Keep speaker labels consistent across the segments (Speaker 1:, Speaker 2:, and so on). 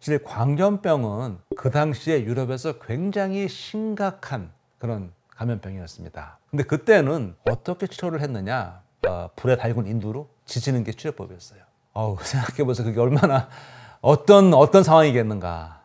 Speaker 1: 사실 광견병은 그 당시에 유럽에서 굉장히 심각한 그런 감염병이었습니다. 근데 그때는 어떻게 치료를 했느냐? 어, 불에 달군 인두로 지지는 게 치료법이었어요. 어우, 생각해보세요. 그게 얼마나 어떤 어떤 상황이겠는가.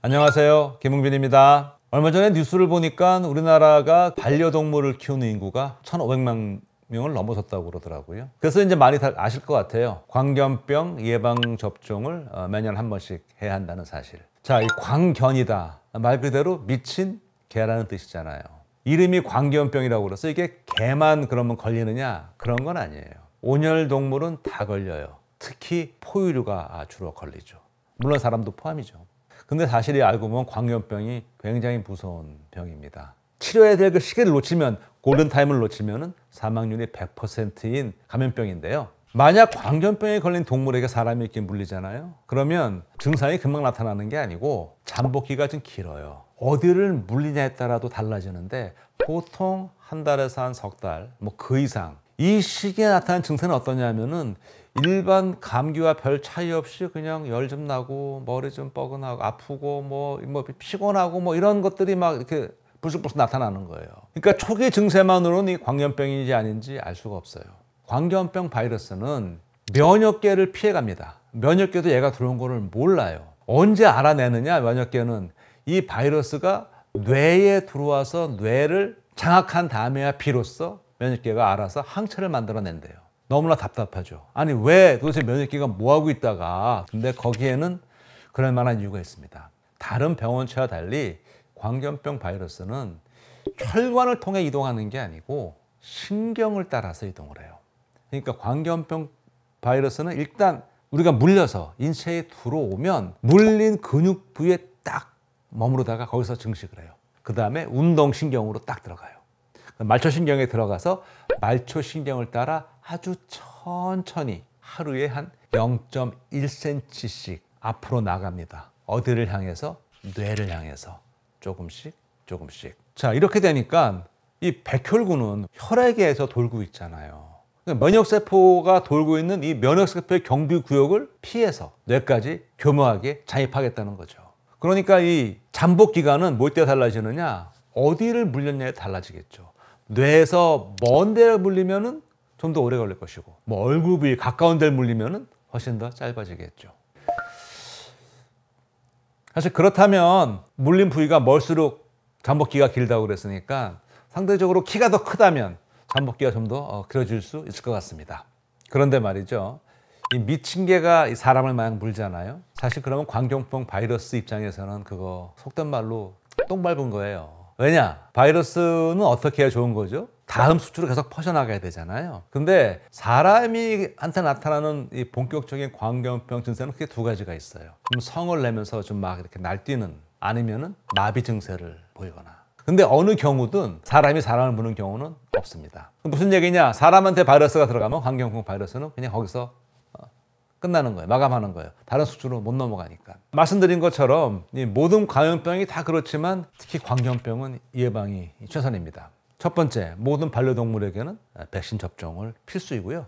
Speaker 1: 안녕하세요. 김웅빈입니다. 얼마 전에 뉴스를 보니까 우리나라가 반려동물을 키우는 인구가 1,500만 명을 넘어섰다고 그러더라고요. 그래서 이제 많이 다 아실 것 같아요. 광견병 예방 접종을 어, 매년 한 번씩 해야 한다는 사실. 자, 이 광견이다. 말 그대로 미친 개라는 뜻이잖아요. 이름이 광견병이라고 그래서 이게 개만 그러면 걸리느냐? 그런 건 아니에요. 온열 동물은 다 걸려요. 특히 포유류가 주로 걸리죠. 물론 사람도 포함이죠. 근데 사실 이 알고 보면 광견병이 굉장히 무서운 병입니다. 치료해야 될 그 시기를 놓치면 골든타임을 놓치면 사망률이 100%인 감염병인데요. 만약 광견병에 걸린 동물에게 사람이 이렇게 물리잖아요. 그러면 증상이 금방 나타나는 게 아니고 잠복기가 좀 길어요. 어디를 물리냐에 따라도 달라지는데 보통 한 달에서 한 석 달, 뭐 그 이상 이 시기에 나타난 증세는 어떠냐면은 일반 감기와 별 차이 없이 그냥 열 좀 나고 머리 좀 뻐근하고 아프고 뭐뭐 뭐 피곤하고 뭐 이런 것들이 막 이렇게 불쑥 벌써 나타나는 거예요. 그러니까 초기 증세만으로는 이 광견병인지 아닌지 알 수가 없어요. 광견병 바이러스는 면역계를 피해갑니다. 면역계도 얘가 들어온 거를 몰라요. 언제 알아내느냐 면역계는 이 바이러스가 뇌에 들어와서 뇌를 장악한 다음에야 비로소 면역계가 알아서 항체를 만들어낸대요. 너무나 답답하죠. 아니 왜 도대체 면역계가 뭐하고 있다가 근데 거기에는 그럴 만한 이유가 있습니다. 다른 병원체와 달리 광견병 바이러스는 혈관을 통해 이동하는 게 아니고 신경을 따라서 이동을 해요. 그러니까 광견병 바이러스는 일단 우리가 물려서 인체에 들어오면 물린 근육 부위에 딱 머무르다가 거기서 증식을 해요. 그 다음에 운동신경으로 딱 들어가요. 말초신경에 들어가서 말초신경을 따라 아주 천천히 하루에 한 0.1cm씩 앞으로 나갑니다. 어디를 향해서? 뇌를 향해서. 조금씩 조금씩. 자, 이렇게 되니까 이 백혈구는 혈액에서 돌고 있잖아요. 그러니까 면역세포가 돌고 있는 이 면역세포의 경비 구역을 피해서 뇌까지 교묘하게 잠입하겠다는 거죠. 그러니까 이 잠복 기간은 뭘때 뭐 달라지느냐? 어디를 물렸냐에 달라지겠죠. 뇌에서 먼 데를 물리면좀더 오래 걸릴 것이고, 뭐 얼굴 부위 가까운 데를 물리면 훨씬 더 짧아지겠죠. 사실 그렇다면 물린 부위가 멀수록 잠복기가 길다고 그랬으니까 상대적으로 키가 더 크다면 잠복기가 좀 더 어, 길어질 수 있을 것 같습니다. 그런데 말이죠. 이 미친 개가 이 사람을 막 물잖아요. 사실 그러면 광경병 바이러스 입장에서는 그거 속된 말로 똥 밟은 거예요. 왜냐? 바이러스는 어떻게 해야 좋은 거죠? 다음 수출을 계속 퍼져나가야 되잖아요. 근데 사람이 한테 나타나는 이 본격적인 광견병 증세는 크게 두 가지가 있어요. 좀 성을 내면서 좀 막 이렇게 날뛰는 아니면은 나비 증세를 보이거나. 근데 어느 경우든 사람이 사람을 보는 경우는 없습니다. 무슨 얘기냐? 사람한테 바이러스가 들어가면 광견병 바이러스는 그냥 거기서 끝나는 거예요. 마감하는 거예요. 다른 수준으로못 넘어가니까. 말씀드린 것처럼 모든 광염병이다 그렇지만 특히 광염병은 예방이 최선입니다. 첫 번째, 모든 반려동물에게는 백신 접종을 필수이고요.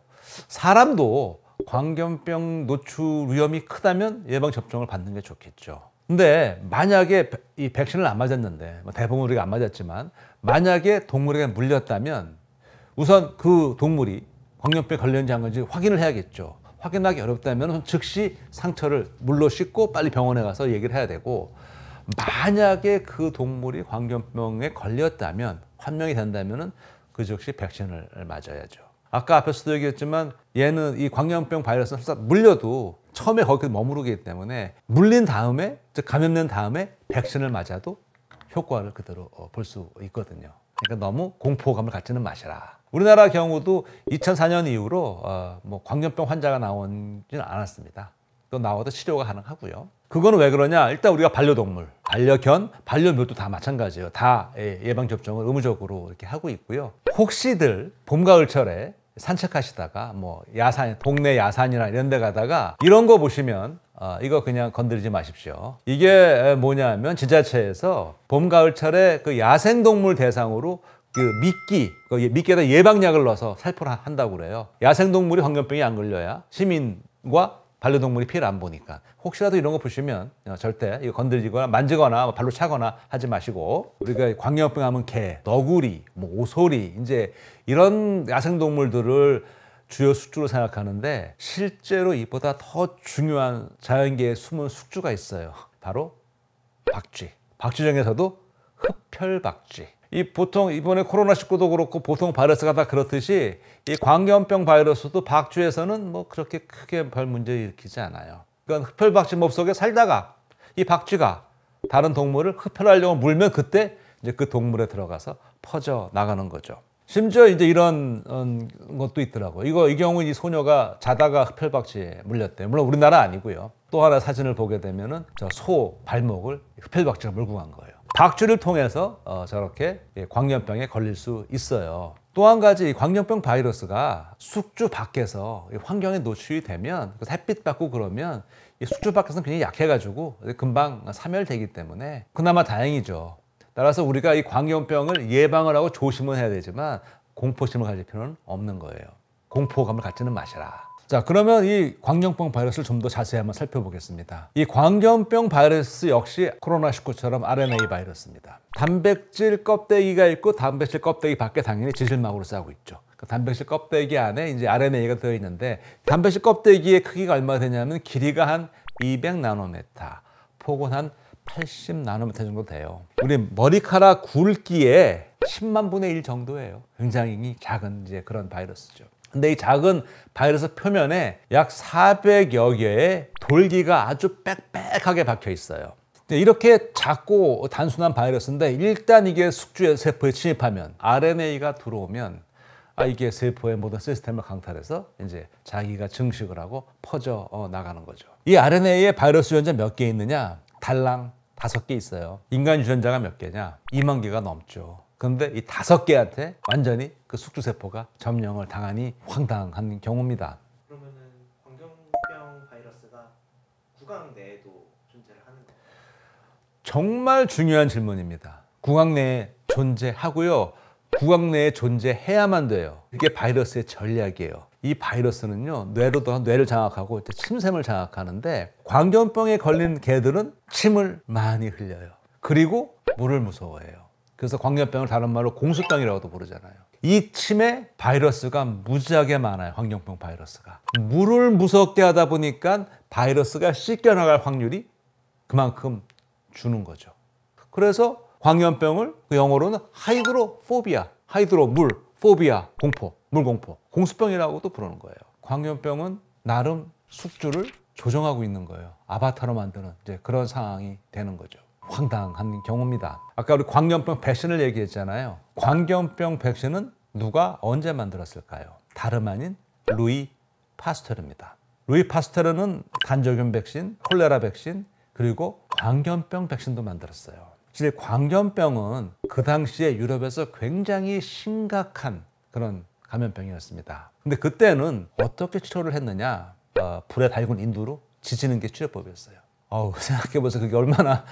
Speaker 1: 사람도 광견병 노출 위험이 크다면 예방 접종을 받는 게 좋겠죠. 근데 만약에 이 백신을 안 맞았는데 뭐 대부분 우리가 안 맞았지만 만약에 동물에게 물렸다면 우선 그 동물이 광견병 관련자인 건지 확인을 해야겠죠. 확인하기 어렵다면 즉시 상처를 물로 씻고 빨리 병원에 가서 얘기를 해야 되고 만약에 그 동물이 광견병에 걸렸다면 환명이 된다면 그 즉시 백신을 맞아야죠. 아까 앞에서도 얘기했지만 얘는 이 광견병 바이러스는 항상 물려도 처음에 거기 서 머무르기 때문에 물린 다음에 즉 감염된 다음에 백신을 맞아도 효과를 그대로 어, 볼수 있거든요. 그러니까 너무 공포감을 갖지는 마시라. 우리나라 경우도 2004년 이후로 어, 뭐 광견병 환자가 나오진 않았습니다. 또 나와도 치료가 가능하고요. 그건왜 그러냐? 일단 우리가 반려동물, 반려견, 반려묘도 다 마찬가지예요. 다 예, 예방 접종을 의무적으로 이렇게 하고 있고요. 혹시들 봄 가을철에 산책하시다가 뭐 야산, 동네 야산이나 이런 데 가다가 이런 거 보시면 어, 이거 그냥 건드리지 마십시오. 이게 뭐냐면 지자체에서 봄 가을철에 그 야생동물 대상으로 그 미끼, 그 예, 미끼에다 예방약을 넣어서 살포를 한다고 그래요. 야생동물이 광견병이 안 걸려야 시민과 반려동물이 피해를 안 보니까 혹시라도 이런 거 보시면 어, 절대 이거 건드리거나 만지거나 뭐 발로 차거나 하지 마시고 우리가 광견병 하면 개, 너구리, 뭐 오소리 이제 이런 야생동물들을 주요 숙주로 생각하는데 실제로 이보다 더 중요한 자연계의 숨은 숙주가 있어요. 바로 박쥐. 박쥐 중에서도 흡혈박쥐. 이 보통 이번에 코로나19도 그렇고 보통 바이러스가 다 그렇듯이 이 광견병 바이러스도 박쥐에서는 뭐 그렇게 크게 별 문제 일으키지 않아요. 그러니까 흡혈박쥐 몸속에 살다가 이 박쥐가 다른 동물을 흡혈하려고 물면 그때 이제 그 동물에 들어가서 퍼져 나가는 거죠. 심지어 이제 이런 음, 것도 있더라고요. 이거 이 경우 이 소녀가 자다가 흡혈박쥐에 물렸대요. 물론 우리나라 아니고요. 또 하나 사진을 보게 되면은 저소 발목을 흡혈박쥐가 물고 간 거예요. 박쥐를 통해서 어, 저렇게 예, 광견병에 걸릴 수 있어요. 또 한 가지 광견병 바이러스가 숙주 밖에서 환경에 노출이 되면 그 햇빛 받고 그러면 숙주 밖에서는 굉장히 약해가지고 금방 사멸되기 때문에 그나마 다행이죠. 따라서 우리가 이 광견병을 예방을 하고 조심은 해야 되지만 공포심을 가질 필요는 없는 거예요. 공포감을 갖지는 마시라. 자, 그러면 이 광견병 바이러스를 좀 더 자세히 한번 살펴보겠습니다. 이 광견병 바이러스 역시 코로나19처럼 RNA 바이러스입니다. 단백질 껍데기가 있고 단백질 껍데기 밖에 당연히 지질막으로 싸고 있죠. 그 단백질 껍데기 안에 이제 RNA가 들어 있는데 단백질 껍데기의 크기가 얼마 나 되냐면 길이가 한 200나노메타, 폭은 한 80나노미터 정도 돼요. 우리 머리카락 굵기에 10만 분의 1 정도예요. 굉장히 작은 이제 그런 바이러스죠. 근데 이 작은 바이러스 표면에 약 400여 개의 돌기가 아주 빽빽하게 박혀 있어요. 이렇게 작고 단순한 바이러스인데 일단 이게 숙주 세포에 침입하면 RNA가 들어오면 아 이게 세포의 모든 시스템을 강탈해서 이제 자기가 증식을 하고 퍼져 어, 나가는 거죠. 이 RNA에 바이러스 유전자 몇 개 있느냐? 달랑 다섯 개 있어요. 인간 유전자가 몇 개냐? 2만 개가 넘죠. 그런데이 다섯 개한테 완전히 그 숙주세포가 점령을 당하니 황당한 경우입니다. 그러면은 광경병 바이러스가 구강 내에도 존재를 하는 건가요? 정말 중요한 질문입니다. 구강 내에 존재하고요. 구강 내에 존재해야만 돼요. 이게 바이러스의 전략이에요. 이 바이러스는요 뇌로도 뇌를 장악하고 침샘을 장악하는데 광견병에 걸린 개들은 침을 많이 흘려요. 그리고 물을 무서워해요. 그래서 광견병을 다른 말로 공수병이라고도 부르잖아요. 이 침에 바이러스가 무지하게 많아요. 황경병 바이러스가. 물을 무섭게 하다 보니까 바이러스가 씻겨나갈 확률이 그만큼 주는 거죠. 그래서 광견병을 그 영어로는 하이드로포비아, 하이드로 물, 포비아 공포, 물공포, 공수병이라고도 부르는 거예요. 광견병은 나름 숙주를 조정하고 있는 거예요. 아바타로 만드는 이제 그런 상황이 되는 거죠. 황당한 경우입니다. 아까 우리 광견병 백신을 얘기했잖아요. 광견병 백신은 누가 언제 만들었을까요? 다름 아닌 루이 파스텔입니다 루이 파스텔은는 단적균 백신, 콜레라 백신, 그리고 광견병 백신도 만들었어요. 사실 광견병은 그 당시에 유럽에서 굉장히 심각한 그런 감염병이었습니다. 근데 그때는 어떻게 치료를 했느냐? 어, 불에 달군 인두로 지지는 게 치료법이었어요. 어우, 생각해보세요. 그게 얼마나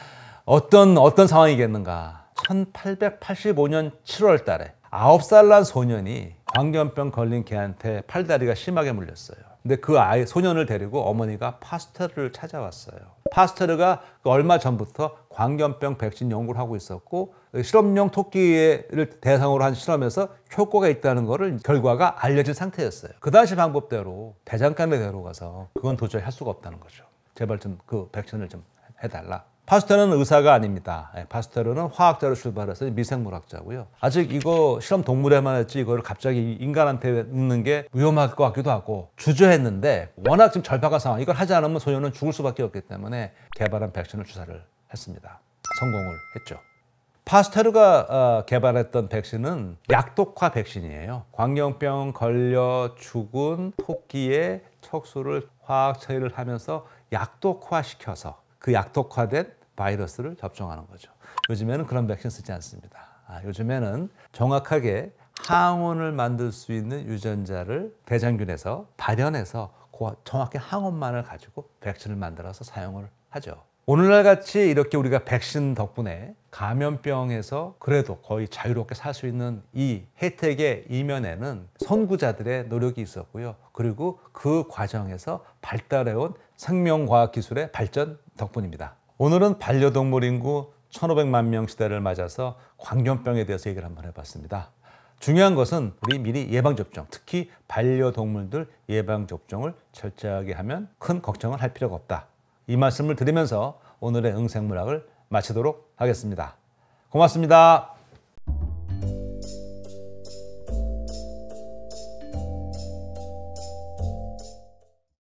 Speaker 1: 어떤 어떤 상황이겠는가 1885년 7월 달에 9살 난 소년이 광견병 걸린 개한테 팔다리가 심하게 물렸어요 근데 그 아이 소년을 데리고 어머니가 파스터를 찾아왔어요 파스터르가 그 얼마 전부터 광견병 백신 연구를 하고 있었고 그 실험용 토끼를 대상으로 한 실험에서 효과가 있다는 것을 결과가 알려진 상태였어요. 그 당시 방법대로 대장간에 데려가서 그건 도저히 할 수가 없다는 거죠. 제발 좀 그 백신을 좀 해달라. 파스터는 의사가 아닙니다. 예, 파스터는 화학자로 출발해서 미생물학자고요. 아직 이거 실험 동물에만 했지 이거를 갑자기 인간한테 넣는 게 위험할 것 같기도 하고 주저했는데 워낙 지금 절박한 상황 이걸 하지 않으면 소녀는 죽을 수밖에 없기 때문에 개발한 백신을 주사를 했습니다. 성공을 했죠. 파스테르가 어, 개발했던 백신은 약독화 백신이에요. 광경병 걸려 죽은 토끼의 척수를 화학 처리를 하면서 약독화시켜서 그 약독화된 바이러스를 접종하는 거죠. 요즘에는 그런 백신 쓰지 않습니다. 아, 요즘에는 정확하게 항원을 만들 수 있는 유전자를 대장균에서 발현해서 정확히 항원만을 가지고 백신을 만들어서 사용을 하죠. 오늘날 같이 이렇게 우리가 백신 덕분에 감염병에서 그래도 거의 자유롭게 살 수 있는 이 혜택의 이면에는 선구자들의 노력이 있었고요. 그리고 그 과정에서 발달해온 생명과학 기술의 발전 덕분입니다. 오늘은 반려동물 인구 1,500만 명 시대를 맞아서 광견병에 대해서 얘기를 한번 해봤습니다. 중요한 것은 우리 미리 예방접종, 특히 반려동물들 예방접종을 철저하게 하면 큰 걱정을 할 필요가 없다. 이 말씀을 드리면서 오늘의 응생물학을 마치도록 하겠습니다. 고맙습니다.